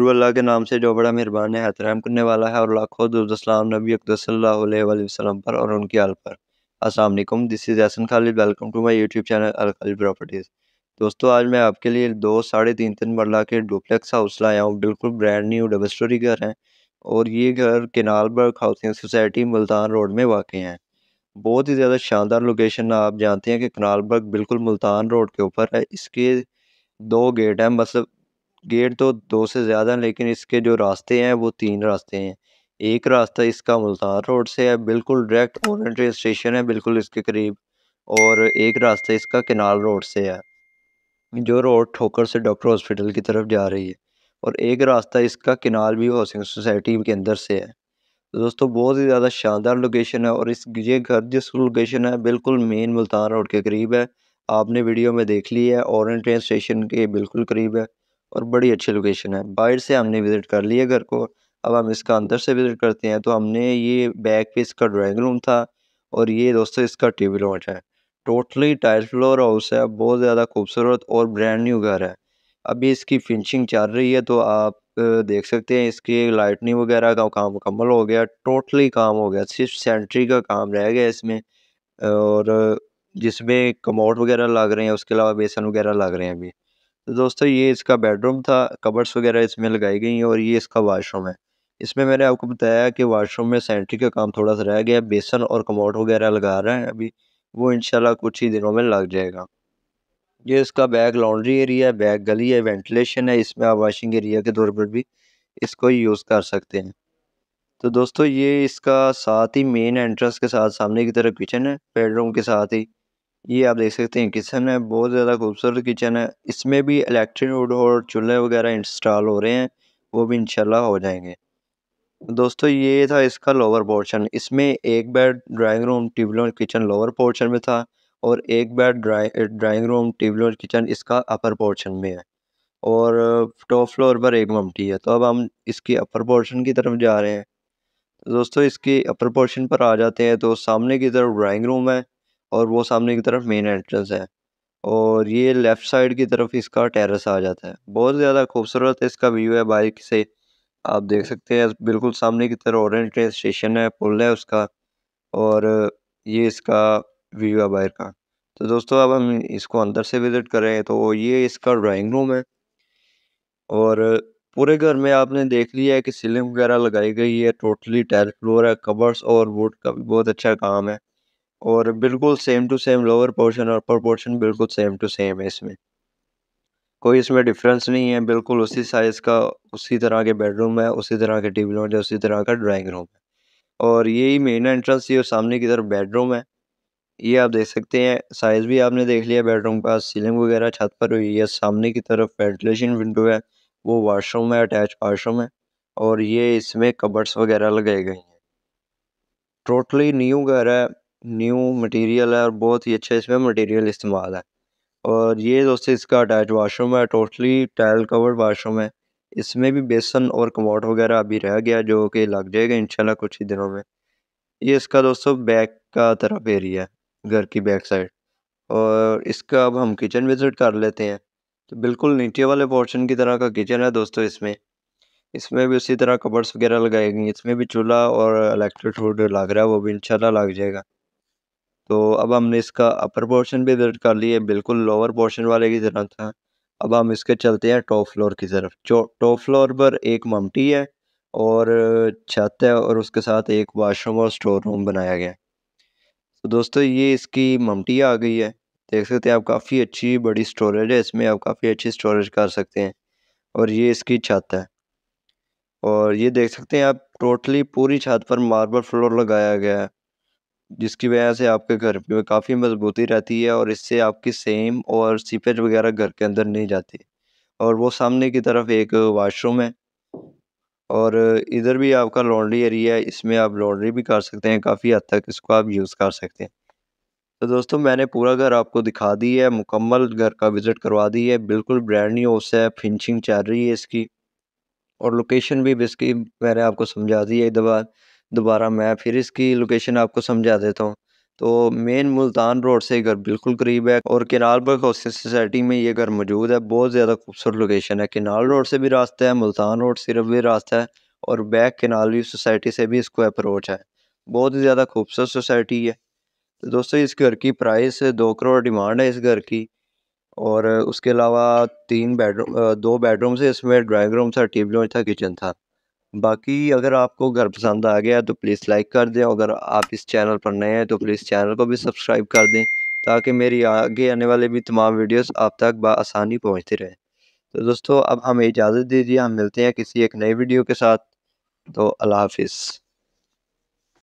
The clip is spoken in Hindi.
अल्लाह के नाम से जो बड़ा मेहरबान है एहतराम करने वाला है और लाखों दुरुदसलाम नबी वसल्लम पर और उनकी आल पर Aslam this is Ahsan Khalid welcome to my YouTube channel Al Khalid properties दोस्तों आज मैं आपके लिए दो साढ़े तीन तीन मरला के डुप्लेक्स हाउस लाया हूँ बिल्कुल ब्रांड न्यू डबल स्टोरी घर हैं और ये घर किनालबर्ग हाउसिंग सोसाइटी मुल्तान रोड में वाक़ हैं बहुत ही ज़्यादा शानदार लोकेशन आप जानते हैं कि बर्ग बिल्कुल मुल्तान रोड के ऊपर है इसके दो गेट हैं मतलब गेट तो दो से ज़्यादा हैं लेकिन इसके जो रास्ते हैं वो तीन रास्ते हैं एक रास्ता इसका मुल्तान रोड से है बिल्कुल डायरेक्ट ओरेंट स्टेशन है बिल्कुल इसके करीब और एक रास्ता इसका किनाल रोड से है जो रोड ठोकर से डॉक्टर हॉस्पिटल की तरफ जा रही है और एक रास्ता इसका किनाल भी हाउसिंग सोसाइटी के अंदर से है दोस्तों बहुत ही ज़्यादा शानदार लोकेशन है और इस ये घर जिस लोकेशन है बिल्कुल मेन मुल्तान रोड के करीब है आपने वीडियो में देख ली है और ट्रेन स्टेशन के बिल्कुल करीब है और बड़ी अच्छी लोकेशन है बाहर से हमने विज़िट कर लिया घर को अब हम इसका अंदर से विज़िट करते हैं तो हमने ये बैक पे इसका ड्राइंग रूम था और ये दोस्तों इसका टी वी है टोटली टाइल फ्लोर हाउस है बहुत ज़्यादा खूबसूरत और ब्रांड न्यू घर है अभी इसकी फिनिशिंग चल रही है तो आप देख सकते हैं इसकी लाइटनिंग वगैरह का काम मुकम्मल हो गया टोटली काम हो गया सिर्फ सेंट्री का काम रह गया इसमें और जिसमें कमोट वगैरह लग रहे हैं उसके अलावा बेसन वगैरह लग रहे हैं अभी तो दोस्तों ये इसका बेडरूम था कबर्स वगैरह इसमें लगाई गई हैं और ये इसका वाशरूम है इसमें मैंने आपको बताया कि वाशरूम में सेंट्री का काम थोड़ा सा रह गया बेसन और कमोट वगैरह लगा रहे हैं अभी वो इनशाला कुछ ही दिनों में लग जाएगा ये इसका बैग लॉन्ड्री एरिया है बैग गली है वेंटिलेशन है इसमें आप वाशिंग एरिया के तौर पर भी इसको यूज़ कर सकते हैं तो दोस्तों ये इसका साथ ही मेन एंट्रेंस के साथ सामने की तरफ किचन है बेडरूम के साथ ही ये आप देख सकते हैं किचन है बहुत ज़्यादा खूबसूरत किचन है इसमें भी इलेक्ट्रिक और चूल्हे वगैरह इंस्टॉल हो रहे हैं वो भी इंशाल्लाह हो जाएंगे दोस्तों ये था इसका लोअर पोर्शन इसमें एक बेड ड्राइंग रूम टिबलोर किचन लोअर पोर्शन में था और एक बेड ड्राइंग रूम टिबलोर किचन इसका अपर पोर्शन में है और टॉप फ्लोर पर एक ममटी है तो अब हम इसकी अपर पोर्शन की तरफ जा रहे हैं दोस्तों इसके अपर पोर्शन पर आ जाते हैं तो सामने की तरफ ड्राइंग रूम है और वो सामने की तरफ मेन एंट्रेंस है और ये लेफ़्ट साइड की तरफ इसका टेरेस आ जाता है बहुत ज़्यादा खूबसूरत इसका व्यू है बाइक से आप देख सकते हैं बिल्कुल सामने की तरफ ऑरेंज ट्रेन स्टेशन है पुल है उसका और ये इसका व्यू है बाहर का तो दोस्तों अब हम इसको अंदर से विज़िट करें तो ये इसका ड्राइंग रूम है और पूरे घर में आपने देख लिया है कि सीलिंग वगैरह लगाई गई है टोटली टेर फ्लोर है कवर्स और वुड का भी बहुत अच्छा काम है और बिल्कुल same to same lower portion और अपर पोर्शन बिल्कुल सेम टू सेम है इसमें कोई इसमें डिफरेंस नहीं है बिल्कुल उसी साइज़ का उसी तरह के बेडरूम है उसी तरह के टी वी है उसी तरह का ड्राइंग रूम है और यही मेन एंट्रेंस ये सामने की तरफ बेडरूम है ये आप देख सकते हैं साइज़ भी आपने देख लिया बेडरूम का सीलिंग वगैरह छत पर हुई है सामने की तरफ वेंटिलेशन विंडो है वो वाशरूम है अटैच वाशरूम है और ये इसमें कबर्ड्स वगैरह लगाए गए हैं टोटली न्यू घर है न्यू मटेरियल है और बहुत ही अच्छा इसमें मटेरियल इस्तेमाल है और ये दोस्तों इसका अटैच वाशरूम है टोटली टाइल कवर्ड वाशरूम है इसमें भी बेसन और कमोट वगैरह अभी रह गया जो कि लग जाएगा इंशाल्लाह कुछ ही दिनों में ये इसका दोस्तों बैक का तरफ एरिया है घर की बैक साइड और इसका अब हम किचन विज़िट कर लेते हैं तो बिल्कुल नीचे वाले पोर्शन की तरह का किचन है दोस्तों इसमें इसमें भी उसी तरह कबर्स वगैरह लगाएंगे इसमें भी चूल्हा और इलेक्ट्रिक हुड लग रहा है वो भी इनशाला लग जाएगा तो अब हमने इसका अपर पोर्शन भी विजिट कर लिया बिल्कुल लोअर पोर्शन वाले की तरह था अब हम इसके चलते हैं टॉप फ्लोर की तरफ टॉप फ्लोर पर एक ममटी है और छत है और उसके साथ एक वाशरूम और स्टोर रूम बनाया गया तो दोस्तों ये इसकी ममटी आ गई है देख सकते हैं आप काफ़ी अच्छी बड़ी स्टोरेज है इसमें आप काफ़ी अच्छी स्टोरेज कर सकते हैं और ये इसकी छत है और ये देख सकते हैं आप टोटली पूरी छत पर मार्बल फ्लोर लगाया गया है जिसकी वजह से आपके घर में काफ़ी मजबूती रहती है और इससे आपकी सेम और सीपेज वगैरह घर के अंदर नहीं जाती और वो सामने की तरफ एक वाशरूम है और इधर भी आपका लॉन्ड्री एरिया है इसमें आप लॉन्ड्री भी कर सकते हैं काफ़ी हद तक इसको आप यूज़ कर सकते हैं तो दोस्तों मैंने पूरा घर आपको दिखा दी है मुकम्मल घर का विज़िट करवा दी है बिल्कुल ब्रांड न्यू हाउस है फिनिशिंग चल रही है इसकी और लोकेशन भी इसकी मैंने आपको समझा दी है इधर दोबारा मैं फिर इसकी लोकेशन आपको समझा देता हूँ तो मेन मुल्तान रोड से घर बिल्कुल करीब है और किनाल पर हाउसिंग सोसाइटी में ये घर मौजूद है बहुत ज़्यादा खूबसूरत लोकेशन है किनाल रोड से भी रास्ता है मुल्तान रोड से भी रास्ता है और बैक किनालवी सोसाइटी से भी इसको अप्रोच है बहुत ही ज़्यादा खूबसूरत सोसाइटी है तो दोस्तों इस घर की प्राइस दो करोड़ डिमांड है इस घर की और उसके अलावा तीन बेडरूम दो बेडरूम से इसमें ड्राइंग रूम था टीवी था किचन था बाकी अगर आपको घर पसंद आ गया तो प्लीज़ लाइक कर दें अगर आप इस चैनल पर नए हैं तो प्लीज़ चैनल को भी सब्सक्राइब कर दें ताकि मेरी आगे आने वाले भी तमाम वीडियोस आप तक बसानी पहुंचते रहे तो दोस्तों अब हमें इजाज़त दीजिए हम मिलते हैं किसी एक नए वीडियो के साथ तो अल्लाह हाफिज़